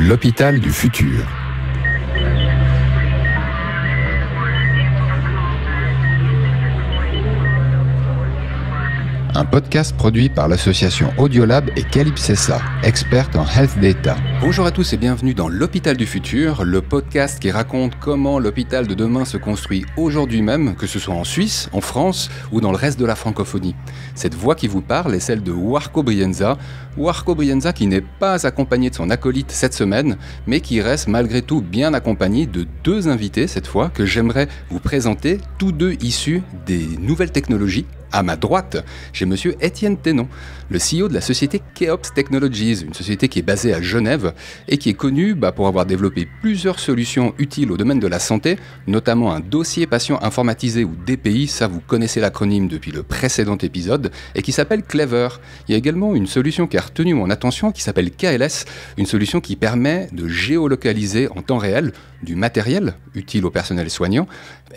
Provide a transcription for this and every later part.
l'hôpital du futur. un podcast produit par l'association Audiolab et Calypsessa, experte en health data. Bonjour à tous et bienvenue dans L'Hôpital du Futur, le podcast qui raconte comment l'hôpital de demain se construit aujourd'hui même, que ce soit en Suisse, en France ou dans le reste de la francophonie. Cette voix qui vous parle est celle de Warco Brienza, Warco Brienza qui n'est pas accompagné de son acolyte cette semaine, mais qui reste malgré tout bien accompagné de deux invités cette fois que j'aimerais vous présenter, tous deux issus des nouvelles technologies à ma droite, j'ai monsieur Étienne Tenon, le CEO de la société Keops Technologies, une société qui est basée à Genève et qui est connue bah, pour avoir développé plusieurs solutions utiles au domaine de la santé, notamment un dossier patient informatisé ou DPI, ça vous connaissez l'acronyme depuis le précédent épisode, et qui s'appelle Clever. Il y a également une solution qui a retenu mon attention qui s'appelle KLS, une solution qui permet de géolocaliser en temps réel du matériel utile au personnel soignant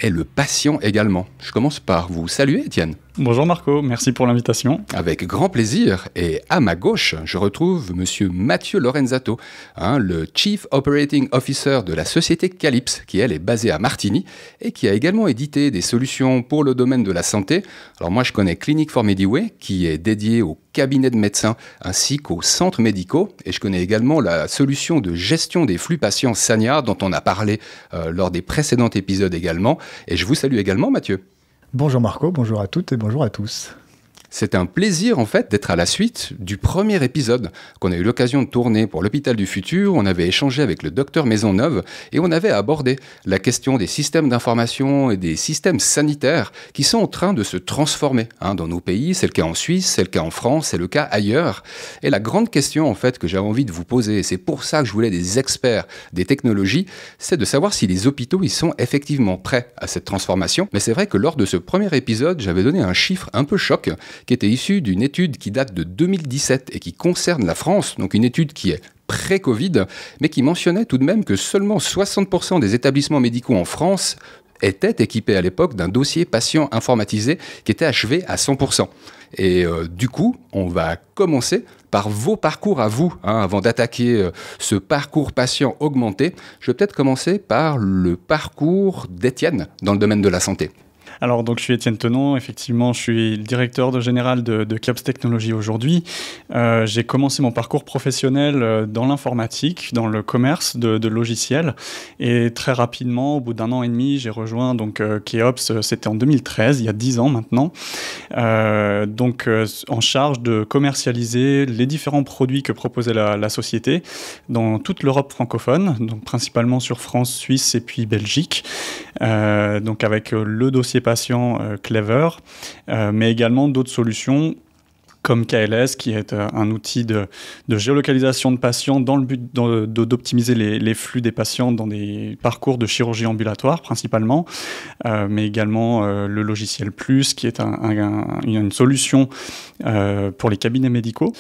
et le patient également. Je commence par vous saluer, Étienne. Bonjour Marco, merci pour l'invitation. Avec grand plaisir. Et à ma gauche, je retrouve Monsieur Mathieu Lorenzato, hein, le Chief Operating Officer de la société Calypse, qui elle est basée à Martigny et qui a également édité des solutions pour le domaine de la santé. Alors moi, je connais Clinic for Mediway, qui est dédiée au cabinet de médecins ainsi qu'aux centres médicaux, et je connais également la solution de gestion des flux patients Sania dont on a parlé parlé euh, lors des précédents épisodes également. Et je vous salue également, Mathieu. Bonjour Marco, bonjour à toutes et bonjour à tous. C'est un plaisir en fait d'être à la suite du premier épisode qu'on a eu l'occasion de tourner pour l'hôpital du futur. On avait échangé avec le docteur Maisonneuve et on avait abordé la question des systèmes d'information et des systèmes sanitaires qui sont en train de se transformer hein, dans nos pays. C'est le cas en Suisse, c'est le cas en France, c'est le cas ailleurs. Et la grande question en fait que j'avais envie de vous poser, c'est pour ça que je voulais des experts des technologies, c'est de savoir si les hôpitaux ils sont effectivement prêts à cette transformation. Mais c'est vrai que lors de ce premier épisode, j'avais donné un chiffre un peu choc qui était issue d'une étude qui date de 2017 et qui concerne la France, donc une étude qui est pré-Covid, mais qui mentionnait tout de même que seulement 60% des établissements médicaux en France étaient équipés à l'époque d'un dossier patient informatisé qui était achevé à 100%. Et euh, du coup, on va commencer par vos parcours à vous, hein, avant d'attaquer euh, ce parcours patient augmenté. Je vais peut-être commencer par le parcours d'Étienne dans le domaine de la santé. Alors, donc, je suis Étienne Tenon. Effectivement, je suis le directeur général de, de CAPS Technologies aujourd'hui. Euh, j'ai commencé mon parcours professionnel euh, dans l'informatique, dans le commerce de, logiciels. Et très rapidement, au bout d'un an et demi, j'ai rejoint donc euh, KEOPS. C'était en 2013, il y a dix ans maintenant. donc, en charge de commercialiser les différents produits que proposait la, la société dans toute l'Europe francophone, donc principalement sur France, Suisse et puis Belgique. Euh, donc avec euh, le dossier patient euh, Clever, mais également d'autres solutions comme KLS, qui est euh, un outil de, géolocalisation de patients dans le but d'optimiser les, flux des patients dans des parcours de chirurgie ambulatoire principalement, euh, mais également euh, le logiciel Plus, qui est un, une solution pour les cabinets médicaux.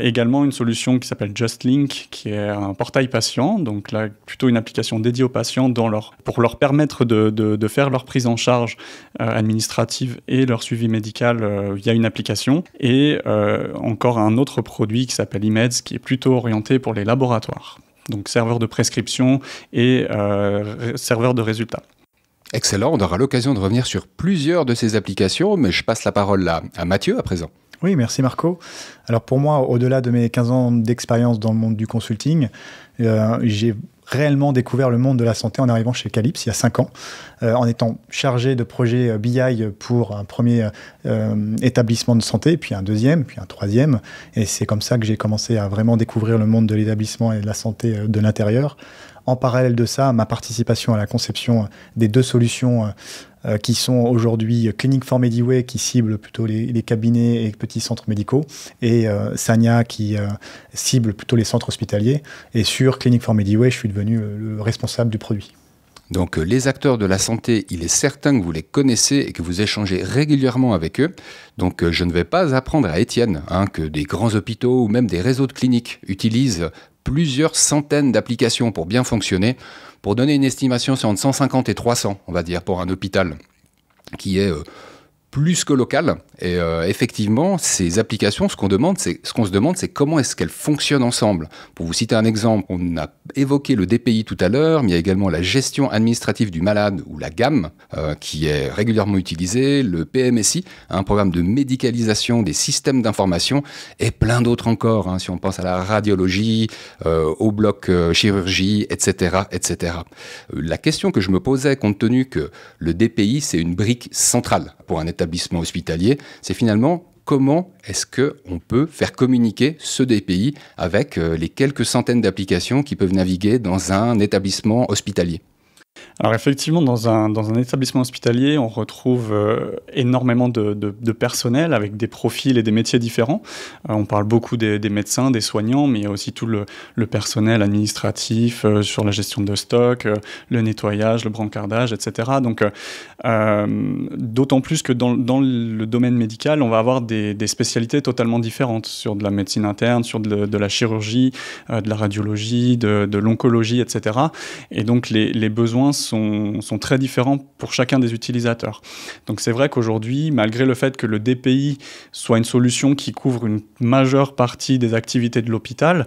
également une solution qui s'appelle JustLink, qui est un portail patient, donc là plutôt une application dédiée aux patients dans leur, pour leur permettre de, de faire leur prise en charge administrative et leur suivi médical via une application. Et euh, encore un autre produit qui s'appelle IMEDS, qui est plutôt orienté pour les laboratoires. Donc serveur de prescription et euh, serveur de résultats. Excellent, on aura l'occasion de revenir sur plusieurs de ces applications, mais je passe la parole à, à Mathieu à présent. Oui, merci Marco. Alors pour moi, au-delà de mes 15 ans d'expérience dans le monde du consulting, euh, j'ai réellement découvert le monde de la santé en arrivant chez Calypse il y a 5 ans, euh, en étant chargé de projet euh, BI pour un premier euh, établissement de santé, puis un deuxième, puis un troisième. Et c'est comme ça que j'ai commencé à vraiment découvrir le monde de l'établissement et de la santé de l'intérieur. En parallèle de ça, ma participation à la conception des deux solutions euh, qui sont aujourd'hui Clinic for Mediway, qui cible plutôt les, cabinets et petits centres médicaux, et euh, Sanya qui euh, cible plutôt les centres hospitaliers. Et sur Clinic for Mediway, je suis devenu le, responsable du produit. Donc les acteurs de la santé, il est certain que vous les connaissez et que vous échangez régulièrement avec eux. Donc je ne vais pas apprendre à Étienne hein, que des grands hôpitaux ou même des réseaux de cliniques utilisent plusieurs centaines d'applications pour bien fonctionner. Pour donner une estimation, c'est entre 150 et 300, on va dire, pour un hôpital qui est euh, plus que local. Et euh, effectivement, ces applications, ce qu'on demande, c'est ce qu'on se demande, c'est comment est-ce qu'elles fonctionnent ensemble. Pour vous citer un exemple, on a évoqué le DPI tout à l'heure, mais il y a également la gestion administrative du malade ou la GAM, euh, qui est régulièrement utilisée, le PMSI, un programme de médicalisation des systèmes d'information, et plein d'autres encore. Hein, si on pense à la radiologie, euh, au bloc chirurgie, etc., etc. La question que je me posais, compte tenu que le DPI c'est une brique centrale pour un État hospitalier, c'est finalement comment est-ce qu'on peut faire communiquer ce pays avec euh, les quelques centaines d'applications qui peuvent naviguer dans un établissement hospitalier alors effectivement, dans un, établissement hospitalier, on retrouve euh, énormément de, personnel avec des profils et des métiers différents. Euh, on parle beaucoup des, médecins, des soignants, mais il y a aussi tout le, personnel administratif euh, sur la gestion de stock, le nettoyage, le brancardage, etc. Donc d'autant plus que dans, le domaine médical, on va avoir des, spécialités totalement différentes sur de la médecine interne, sur de, la chirurgie, de la radiologie, de, l'oncologie, etc. Et donc les besoins sont, très différents pour chacun des utilisateurs. Donc c'est vrai qu'aujourd'hui, malgré le fait que le DPI soit une solution qui couvre une majeure partie des activités de l'hôpital,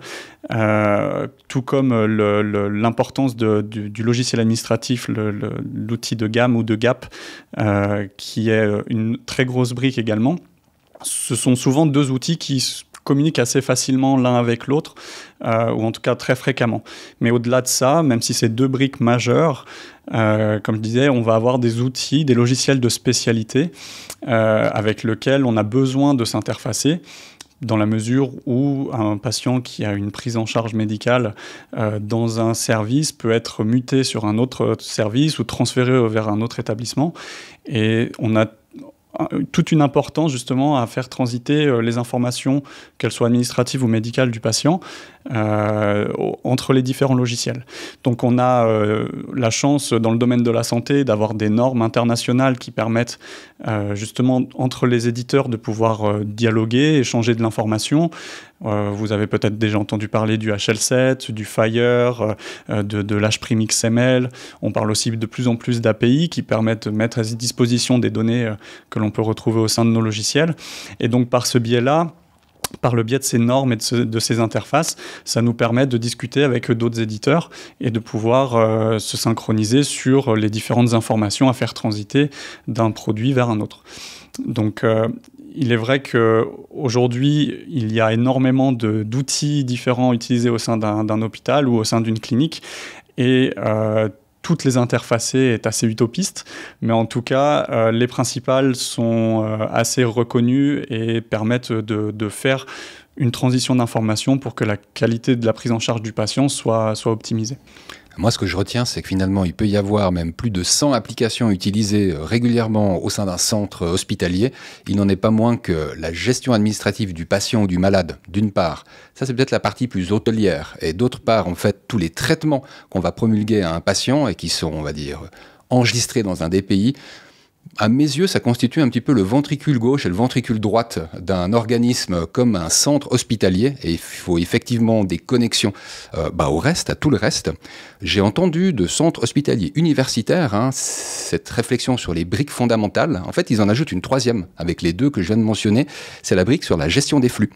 euh, tout comme l'importance du, logiciel administratif, l'outil de gamme ou de gap, euh, qui est une très grosse brique également, ce sont souvent deux outils qui communiquent assez facilement l'un avec l'autre, euh, ou en tout cas très fréquemment. Mais au-delà de ça, même si c'est deux briques majeures, euh, comme je disais, on va avoir des outils, des logiciels de spécialité euh, avec lesquels on a besoin de s'interfacer dans la mesure où un patient qui a une prise en charge médicale dans un service peut être muté sur un autre service ou transféré vers un autre établissement. Et on a toute une importance justement à faire transiter euh, les informations, qu'elles soient administratives ou médicales du patient, euh, entre les différents logiciels. Donc on a euh, la chance dans le domaine de la santé d'avoir des normes internationales qui permettent justement entre les éditeurs de pouvoir dialoguer, échanger de l'information. Euh, vous avez peut-être déjà entendu parler du HL7, du Fire, euh, euh, de, de XML. On parle aussi de plus en plus d'API qui permettent de mettre à disposition des données que l'on peut retrouver au sein de nos logiciels. Et donc par ce biais-là, par le biais de ces normes et de, ces interfaces, ça nous permet de discuter avec d'autres éditeurs et de pouvoir se synchroniser sur les différentes informations à faire transiter d'un produit vers un autre. Donc il est vrai qu'aujourd'hui, il y a énormément d'outils différents utilisés au sein d'un hôpital ou au sein d'une clinique. Et euh, toutes les interfacées est assez utopiste, mais en tout cas, euh, les principales sont euh, assez reconnues et permettent de, faire une transition d'information pour que la qualité de la prise en charge du patient soit optimisée. Moi, ce que je retiens, c'est que finalement, il peut y avoir même plus de 100 applications utilisées euh, régulièrement au sein d'un centre hospitalier. Il n'en est pas moins que la gestion administrative du patient ou du malade, d'une part, ça c'est peut-être la partie plus hôtelière, et d'autre part, en fait, tous les traitements qu'on va promulguer à un patient et qui sont, on va dire, enregistrés dans un pays à mes yeux, ça constitue un petit peu le ventricule gauche et le ventricule droite d'un organisme comme un centre hospitalier, et il faut effectivement des connexions euh, bah, au reste, à tout le reste. J'ai entendu de centres hospitaliers universitaires hein, cette réflexion sur les briques fondamentales. En fait, ils en ajoutent une troisième, avec les deux que je viens de mentionner, c'est la brique sur la gestion des flux.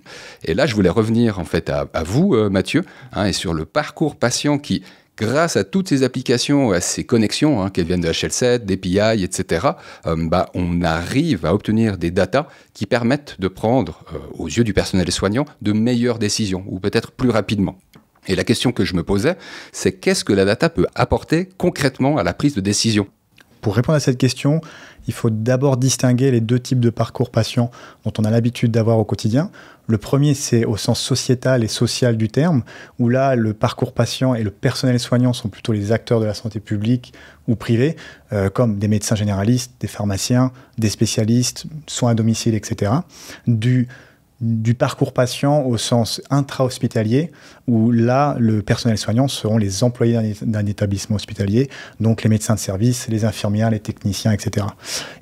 Et là, je voulais revenir en fait à, vous, euh, Mathieu, hein, et sur le parcours patient qui grâce à toutes ces applications, à ces connexions, hein, qu'elles viennent de HL7, d'API, etc., on arrive à obtenir des datas qui permettent de prendre, euh, aux yeux du personnel soignant, de meilleures décisions, ou peut-être plus rapidement. Et la question que je me posais, c'est qu'est-ce que la data peut apporter concrètement à la prise de décision pour répondre à cette question, il faut d'abord distinguer les deux types de parcours patients dont on a l'habitude d'avoir au quotidien. Le premier, c'est au sens sociétal et social du terme, où là, le parcours patient et le personnel soignant sont plutôt les acteurs de la santé publique ou privée, euh, comme des médecins généralistes, des pharmaciens, des spécialistes, soins à domicile, etc. Du du parcours patient au sens intra-hospitalier, où là, le personnel soignant seront les employés d'un établissement hospitalier, donc les médecins de service, les infirmières, les techniciens, etc.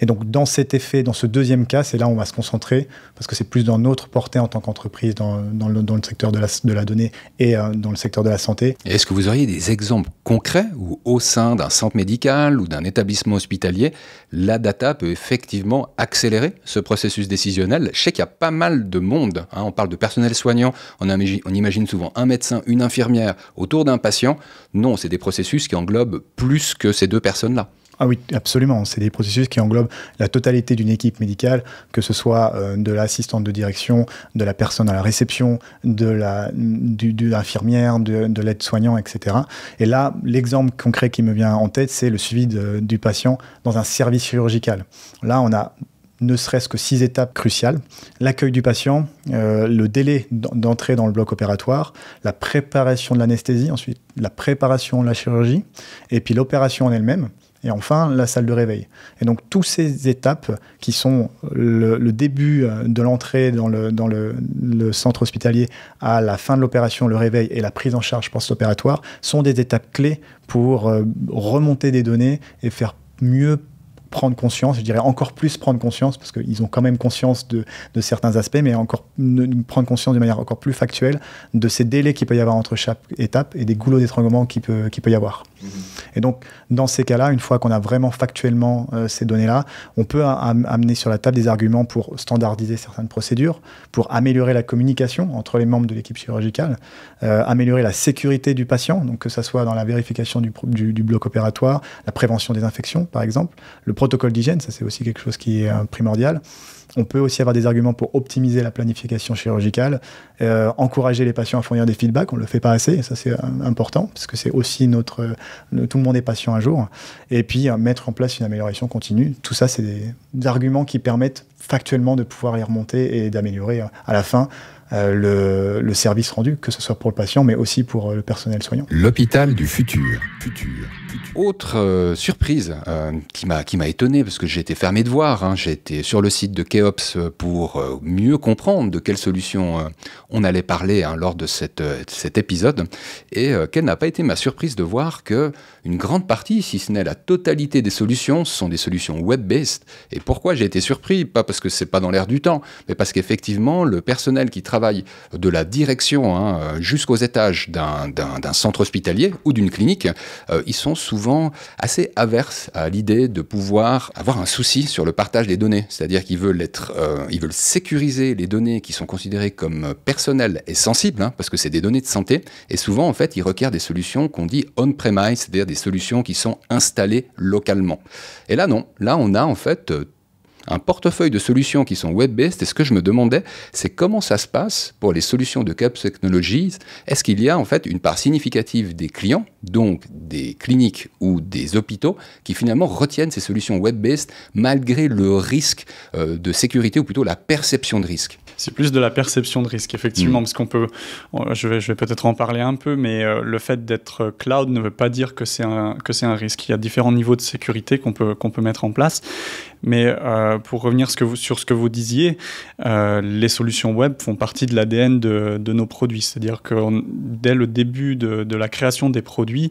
Et donc, dans cet effet, dans ce deuxième cas, c'est là où on va se concentrer, parce que c'est plus dans notre portée en tant qu'entreprise, dans, dans, le, secteur de la, de la donnée et euh, dans le secteur de la santé. Est-ce que vous auriez des exemples concrets où, au sein d'un centre médical ou d'un établissement hospitalier, la data peut effectivement accélérer ce processus décisionnel Je sais qu'il y a pas mal de monde. Hein. on parle de personnel soignant, on, imagine, souvent un médecin, une infirmière autour d'un patient. Non, c'est des processus qui englobent plus que ces deux personnes-là. Ah oui, absolument. C'est des processus qui englobent la totalité d'une équipe médicale, que ce soit euh, de l'assistante de direction, de la personne à la réception, de la de l'infirmière, de, l'aide-soignant, etc. Et là, l'exemple concret qui me vient en tête, c'est le suivi du patient dans un service chirurgical. Là, on a ne serait-ce que six étapes cruciales. L'accueil du patient, euh, le délai d'entrée dans le bloc opératoire, la préparation de l'anesthésie, ensuite la préparation de la chirurgie, et puis l'opération en elle-même, et enfin la salle de réveil. Et donc toutes ces étapes qui sont le, début euh, de l'entrée dans, le, centre hospitalier à la fin de l'opération, le réveil et la prise en charge post-opératoire sont des étapes clés pour euh, remonter des données et faire mieux prendre conscience, je dirais encore plus prendre conscience, parce qu'ils ont quand même conscience de, certains aspects, mais encore prendre conscience d'une manière encore plus factuelle de ces délais qu'il peut y avoir entre chaque étape et des goulots d'étranglement qu'il peut, y avoir. Mhm. Et donc, dans ces cas-là, une fois qu'on a vraiment factuellement euh, ces données-là, on peut amener sur la table des arguments pour standardiser certaines procédures, pour améliorer la communication entre les membres de l'équipe chirurgicale, euh, améliorer la sécurité du patient, donc que ce soit dans la vérification du, du bloc opératoire, la prévention des infections, par exemple, le protocole d'hygiène, ça c'est aussi quelque chose qui est euh, primordial. On peut aussi avoir des arguments pour optimiser la planification chirurgicale, euh, encourager les patients à fournir des feedbacks, on ne le fait pas assez, ça c'est euh, important, parce que c'est aussi notre... tout le monde est patient un jour, et puis mettre en place une amélioration continue, tout ça c'est des, arguments qui permettent factuellement de pouvoir y remonter et d'améliorer à la fin euh, le, service rendu, que ce soit pour le patient, mais aussi pour euh, le personnel soignant. L'hôpital du futur. futur. Autre euh, surprise qui m'a qui étonné parce que j'ai été fermé de voir, hein, j'ai été sur le site de Keops pour mieux comprendre de quelle solution on allait parler hein, lors de cette, cet épisode et quelle n'a pas été ma surprise de voir que une grande partie, si ce n'est la totalité des solutions, sont des solutions web-based. Et pourquoi j'ai été surpris Pas parce que c'est pas dans l'air du temps, mais parce qu'effectivement le personnel qui travaille de la direction hein, jusqu'aux étages d'un centre hospitalier ou d'une clinique, euh, ils sont souvent assez averses à l'idée de pouvoir avoir un souci sur le partage des données. C'est-à-dire qu'ils veulent, euh, sécuriser les données qui sont considérées comme personnelles et sensibles, hein, parce que c'est des données de santé. Et souvent, en fait, ils requièrent des solutions qu'on dit on-premise, c'est-à-dire des solutions qui sont installées localement. Et là, non. Là, on a en fait un portefeuille de solutions qui sont web-based. Et ce que je me demandais, c'est comment ça se passe pour les solutions de CAP Technologies. Est-ce qu'il y a en fait une part significative des clients, donc des cliniques ou des hôpitaux, qui finalement retiennent ces solutions web-based malgré le risque euh, de sécurité ou plutôt la perception de risque c'est plus de la perception de risque, effectivement, mm. parce qu'on peut, je vais, je vais peut-être en parler un peu, mais euh, le fait d'être cloud ne veut pas dire que c'est un, un risque. Il y a différents niveaux de sécurité qu'on peut, qu'on peut mettre en place. Mais euh, pour revenir sur ce que vous disiez, euh, les solutions web font partie de l'ADN de, nos produits. C'est-à-dire que dès le début de, la création des produits,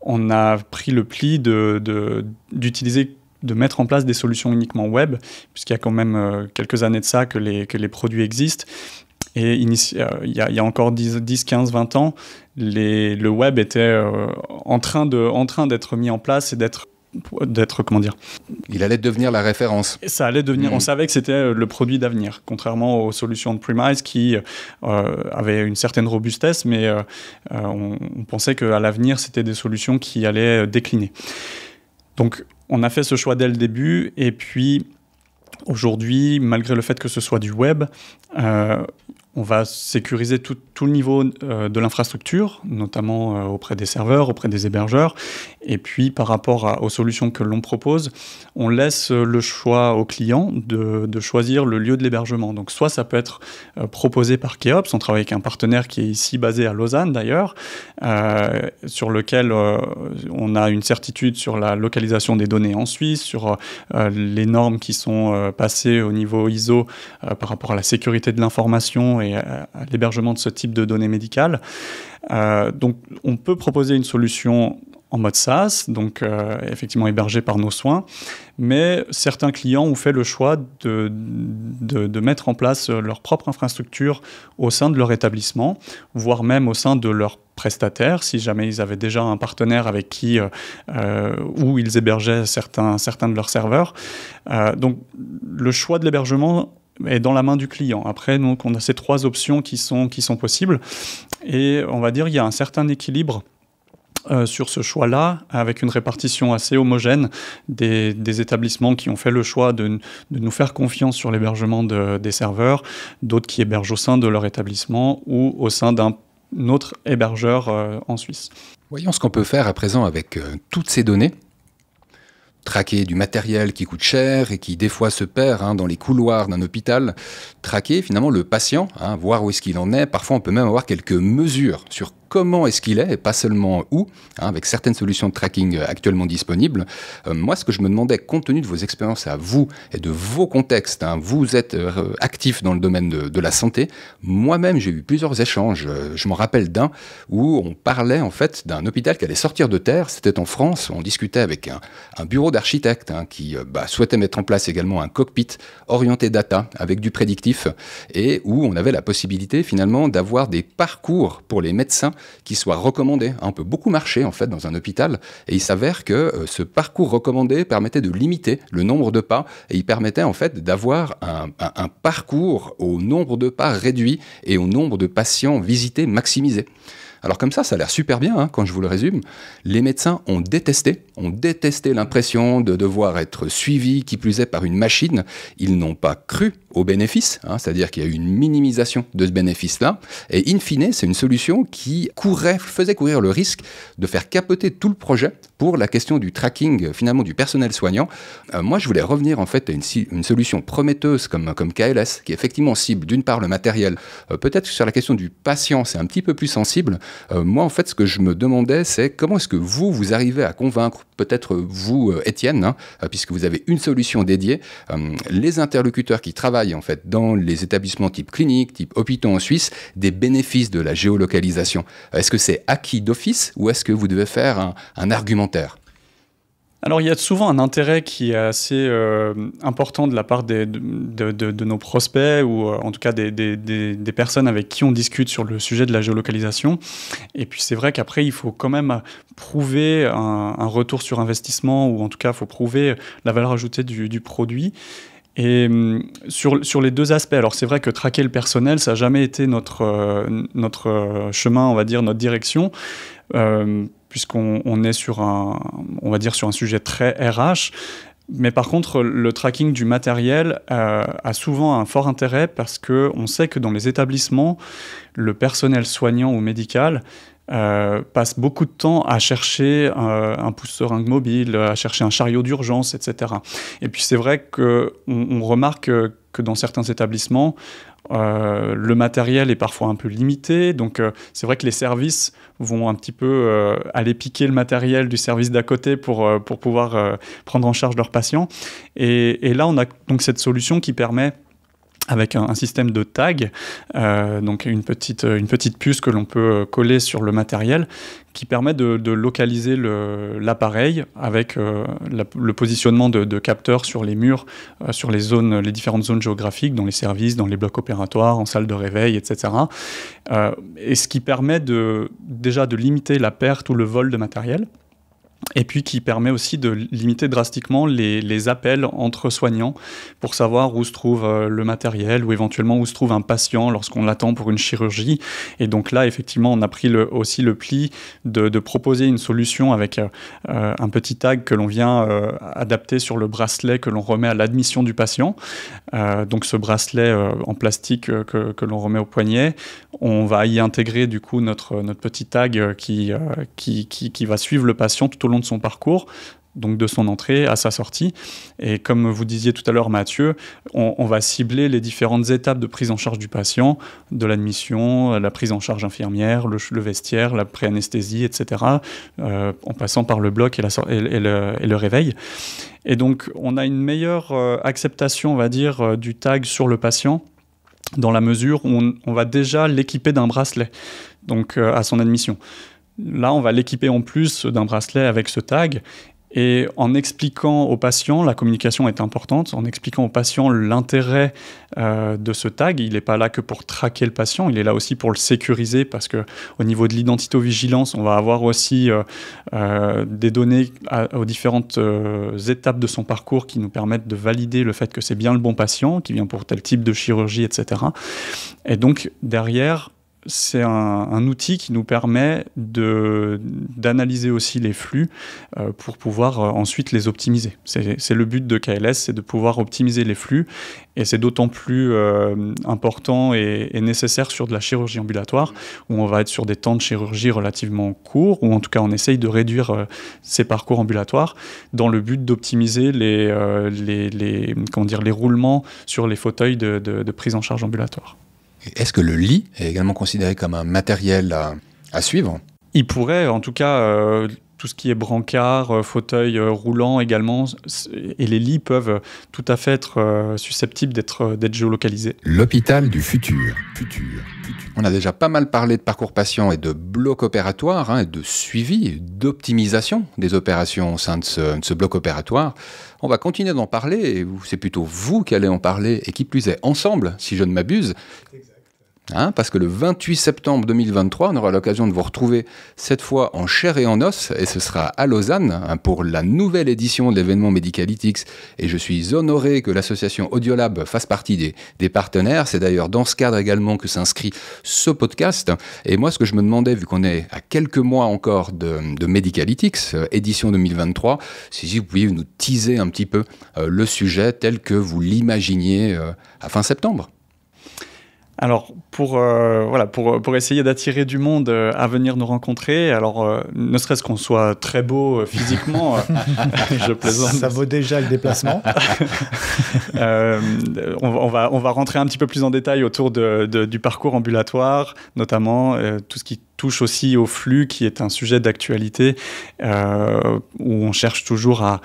on a pris le pli de, d'utiliser de mettre en place des solutions uniquement web, puisqu'il y a quand même euh, quelques années de ça que les, que les produits existent. Et euh, il y, a, il encore 10, 15, 20 ans, le web était euh, en train d'être mis en place et d'être d'être comment dire il allait devenir la référence ça allait devenir mmh. on savait que c'était le produit d'avenir contrairement aux solutions de premise qui avait avaient une certaine robustesse mais on, on, pensait qu'à l'avenir c'était des solutions qui allaient décliner donc on a fait ce choix dès le début et puis aujourd'hui, malgré le fait que ce soit du web, euh, on va sécuriser tout, le niveau euh, de l'infrastructure, notamment euh, auprès des serveurs, auprès des hébergeurs. Et puis, par rapport aux solutions que l'on propose, on laisse euh, le choix au client de, choisir le lieu de l'hébergement. Donc, soit ça peut être proposé par Keops, on travaille avec un partenaire qui est ici basé à Lausanne d'ailleurs, sur lequel on a une certitude sur la localisation des données en Suisse, sur les normes qui sont passées au niveau ISO par rapport à la sécurité de l'information l'hébergement de ce type de données médicales. Euh, donc, on peut proposer une solution en mode SaaS, donc euh, effectivement hébergé par nos soins. Mais certains clients ont fait le choix de, mettre en place leur propre infrastructure au sein de leur établissement, voire même au sein de leur prestataire, si jamais ils avaient déjà un partenaire avec qui euh, euh ils hébergeaient certains, certains de leurs serveurs. donc le choix de l'hébergement est dans la main du client. Après, donc, on a ces trois options qui sont, possibles. Et on va dire qu'il y a un certain équilibre euh, sur ce choix-là, avec une répartition assez homogène des, établissements qui ont fait le choix de, nous faire confiance sur l'hébergement des serveurs, d'autres qui hébergent au sein de leur établissement ou au sein d'un autre hébergeur euh, en Suisse. Voyons ce qu'on peut faire à présent avec euh, toutes ces données traquer du matériel qui coûte cher et qui des fois se perd hein, dans les couloirs d'un hôpital, traquer finalement le patient, hein, voir où est-ce qu'il en est. Parfois, on peut même avoir quelques mesures sur comment est-ce qu'il est et pas seulement où, hein, avec certaines solutions de tracking euh, actuellement disponibles. Euh, moi, ce que je me demandais, compte tenu de vos expériences à vous et de vos contextes, hein, vous êtes actifs euh, actif dans le domaine de, la santé. Moi-même, j'ai eu plusieurs échanges. Je m'en rappelle d'un où on parlait en fait d'un hôpital qui allait sortir de terre. C'était en France. On discutait avec un, bureau d'architecte hein, qui bah, souhaitait mettre en place également un cockpit orienté data avec du prédictif et où on avait la possibilité finalement d'avoir des parcours pour les médecins qui soit recommandé. Hein, on peut beaucoup marcher en fait dans un hôpital et il s'avère que euh, ce parcours recommandé permettait de limiter le nombre de pas et il permettait en fait d'avoir un, parcours au nombre de pas réduit et au nombre de patients visités maximisés. Alors comme ça, ça a l'air super bien hein, quand je vous le résume. Les médecins ont détesté, ont détesté l'impression de devoir être suivis, qui plus est par une machine. Ils n'ont pas cru au bénéfice, hein, c'est-à-dire qu'il y a eu une minimisation de ce bénéfice-là, et in fine, c'est une solution qui courait, faisait courir le risque de faire capoter tout le projet pour la question du tracking euh, finalement du personnel soignant. Euh, moi, je voulais revenir en fait à une, une, solution prometteuse comme, euh, comme KLS, qui effectivement cible d'une part le matériel, peut-être sur la question du patient, c'est un petit peu plus sensible. moi, en fait, ce que je me demandais, c'est comment est-ce que vous, vous arrivez à convaincre, peut-être vous, Étienne, hein, puisque vous avez une solution dédiée, les interlocuteurs qui travaillent en fait dans les établissements type clinique, type hôpitaux en Suisse, des bénéfices de la géolocalisation Est-ce que c'est acquis d'office ou est-ce que vous devez faire un, argumentaire alors il y a souvent un intérêt qui est assez euh, important de la part des, de, nos prospects ou euh, en tout cas des, personnes avec qui on discute sur le sujet de la géolocalisation. Et puis c'est vrai qu'après il faut quand même prouver un, retour sur investissement ou en tout cas il faut prouver la valeur ajoutée du, du produit. Et hum, sur, sur les deux aspects, alors c'est vrai que traquer le personnel, ça n'a jamais été notre, euh, notre euh, chemin, on va dire, notre direction. Hum, puisqu'on on est sur un, on va dire sur un sujet très RH, mais par contre, le tracking du matériel euh, a souvent un fort intérêt parce qu'on sait que dans les établissements, le personnel soignant ou médical euh, passent beaucoup de temps à chercher euh, un pouce mobile, à chercher un chariot d'urgence, etc. Et puis c'est vrai qu'on on remarque que, dans certains établissements, euh, le matériel est parfois un peu limité, donc c'est vrai que les services vont un petit peu aller piquer le matériel du service d'à côté pour, pour pouvoir prendre en charge leurs patients. et, là, on a donc cette solution qui permet avec un, système de tag, euh, donc une petite, une petite puce que l'on peut euh, coller sur le matériel qui permet de, localiser l'appareil avec euh, le positionnement de, capteurs sur les murs, sur les zones, les différentes zones géographiques, dans les services, dans les blocs opératoires, en salle de réveil, etc. et ce qui permet de, déjà de limiter la perte ou le vol de matériel et puis qui permet aussi de limiter drastiquement les, les, appels entre soignants pour savoir où se trouve euh, le matériel ou éventuellement où se trouve un patient lorsqu'on l'attend pour une chirurgie. Et donc là, effectivement, on a pris aussi le pli de, proposer une solution avec euh, euh, un petit tag que l'on vient adapter sur le bracelet que l'on remet à l'admission du patient. donc ce bracelet en plastique que, que l'on remet au poignet, on va y intégrer du coup notre, notre petit tag qui, qui, qui, qui va suivre le patient tout au long de son parcours donc de son entrée à sa sortie. Et comme vous disiez tout à l'heure, Mathieu, on, va cibler les différentes étapes de prise en charge du patient, de l'admission, la prise en charge infirmière, le, vestiaire, la pré-anesthésie, etc., euh, en passant par le bloc et, le, réveil. Et donc, on a une meilleure euh, acceptation, on va dire, euh, du tag sur le patient dans la mesure où on, va déjà l'équiper d'un bracelet, donc à son admission. Là, on va l'équiper en plus d'un bracelet avec ce tag. Et en expliquant au patient, la communication est importante, en expliquant au patient l'intérêt euh, de ce tag, il n'est pas là que pour traquer le patient, il est là aussi pour le sécuriser parce que au niveau de l'identito-vigilance, on va avoir aussi euh, euh, des données aux différentes étapes de son parcours qui nous permettent de valider le fait que c'est bien le bon patient, qui vient pour tel type de chirurgie, etc. Et donc derrière, c'est un, outil qui nous permet d'analyser aussi les flux euh, pour pouvoir euh, ensuite les optimiser. C'est le but de KLS, c'est de pouvoir optimiser les flux et c'est d'autant plus euh, important et, nécessaire sur de la chirurgie ambulatoire où on va être sur des temps de chirurgie relativement courts ou en tout cas on essaye de réduire ces parcours ambulatoires dans le but d'optimiser les, les, les, roulements sur les fauteuils de prise en charge ambulatoire. Est-ce que le lit est également considéré comme un matériel à, suivre Il pourrait, en tout cas, euh, tout ce qui est brancard, euh, fauteuil euh, roulant également, et les lits peuvent tout à fait être susceptibles d'être géolocalisés. L'hôpital du futur. futur. On a déjà pas mal parlé de parcours patient et de bloc opératoire, hein, de suivi, d'optimisation des opérations au sein de ce, bloc opératoire. On va continuer d'en parler, et c'est plutôt vous qui allez en parler, et qui plus est ensemble, si je ne m'abuse. Hein, parce que le 28 septembre 2023, on aura l'occasion de vous retrouver cette fois en chair et en os, et ce sera à Lausanne hein, pour la nouvelle édition de l'événement Medicalytics. Et je suis honoré que l'association Audiolab fasse partie des, des partenaires. C'est d'ailleurs dans ce cadre également que s'inscrit ce podcast. Et moi, ce que je me demandais, vu qu'on est à quelques mois encore de, de euh, édition 2023, si vous pouviez nous teaser un petit peu euh, le sujet tel que vous l'imaginiez euh, à fin septembre. Alors, pour, euh, voilà, pour, euh, pour essayer d'attirer du monde euh, à venir nous rencontrer, alors, ne serait-ce qu'on soit très beau physiquement, je plaisante. Ça vaut déjà le déplacement. on, va, on va rentrer un petit peu plus en détail autour de, du parcours ambulatoire, notamment tout ce qui touche aussi au flux, qui est un sujet d'actualité euh, où on cherche toujours à,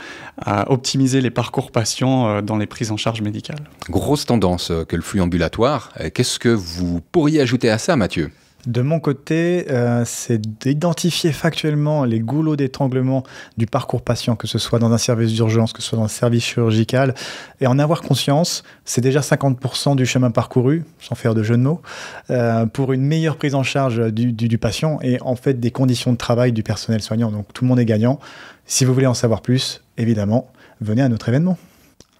optimiser les parcours patients euh, dans les prises en charge médicales. Grosse tendance euh, que le flux ambulatoire. Qu'est-ce que vous pourriez ajouter à ça, Mathieu de mon côté, euh, c'est d'identifier factuellement les goulots d'étranglement du parcours patient, que ce soit dans un service d'urgence, que ce soit dans un service chirurgical, et en avoir conscience. C'est déjà 50% du chemin parcouru, sans faire de jeu de mots, euh, pour une meilleure prise en charge du patient et en fait des conditions de travail du personnel soignant. Donc tout le monde est gagnant. Si vous voulez en savoir plus, évidemment, venez à notre événement.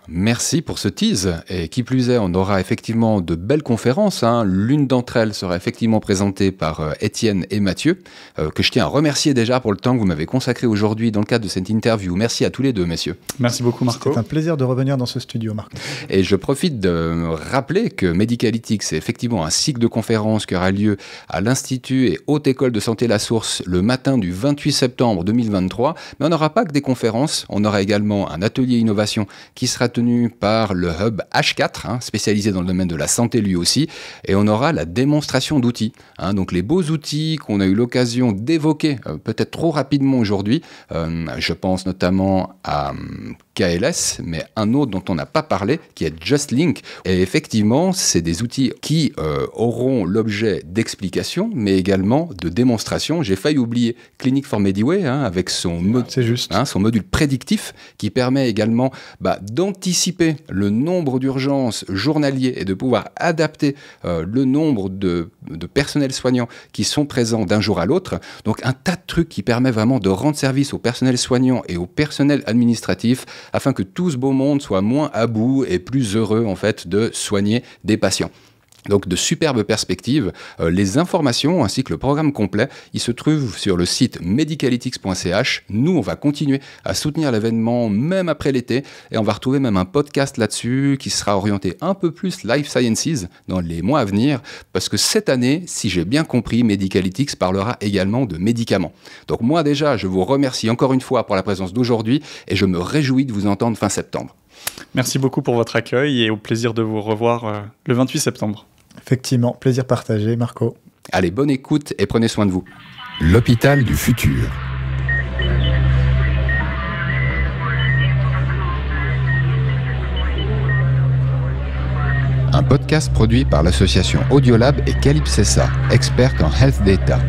Merci pour ce tease. Et qui plus est, on aura effectivement de belles conférences. Hein. L'une d'entre elles sera effectivement présentée par euh, Étienne et Mathieu, euh, que je tiens à remercier déjà pour le temps que vous m'avez consacré aujourd'hui dans le cadre de cette interview. Merci à tous les deux, messieurs. Merci beaucoup, Marco. C'est un plaisir de revenir dans ce studio, Marc. Et je profite de rappeler que Medicalytics, c'est effectivement un cycle de conférences qui aura lieu à l'Institut et Haute École de Santé La Source le matin du 28 septembre 2023. Mais on n'aura pas que des conférences, on aura également un atelier innovation qui sera par le hub H4, hein, spécialisé dans le domaine de la santé lui aussi, et on aura la démonstration d'outils. Hein, donc les beaux outils qu'on a eu l'occasion d'évoquer euh, peut-être trop rapidement aujourd'hui, euh, je pense notamment à hum, KLS, mais un autre dont on n'a pas parlé, qui est JustLink, Et effectivement, c'est des outils qui euh, auront l'objet d'explications, mais également de démonstrations. J'ai failli oublier Clinique for Mediway, hein, avec son, c'est juste. son module prédictif, qui permet également bah, d'anticiper Anticiper le nombre d'urgences journaliers et de pouvoir adapter euh, le nombre de, personnels soignants qui sont présents d'un jour à l'autre. Donc un tas de trucs qui permet vraiment de rendre service au personnel soignant et au personnel administratif afin que tout ce beau monde soit moins à bout et plus heureux en fait de soigner des patients. Donc de superbes perspectives. Euh, les informations ainsi que le programme complet, ils se trouvent sur le site medicalytics.ch. Nous, on va continuer à soutenir l'événement même après l'été et on va retrouver même un podcast là-dessus qui sera orienté un peu plus life sciences dans les mois à venir parce que cette année, si j'ai bien compris, Medicalytics parlera également de médicaments. Donc moi déjà, je vous remercie encore une fois pour la présence d'aujourd'hui et je me réjouis de vous entendre fin septembre. Merci beaucoup pour votre accueil et au plaisir de vous revoir euh, le 28 septembre. Effectivement, plaisir partagé, Marco. Allez, bonne écoute et prenez soin de vous. L'hôpital du futur. Un podcast produit par l'association Audiolab et Calypsessa, experte en health data.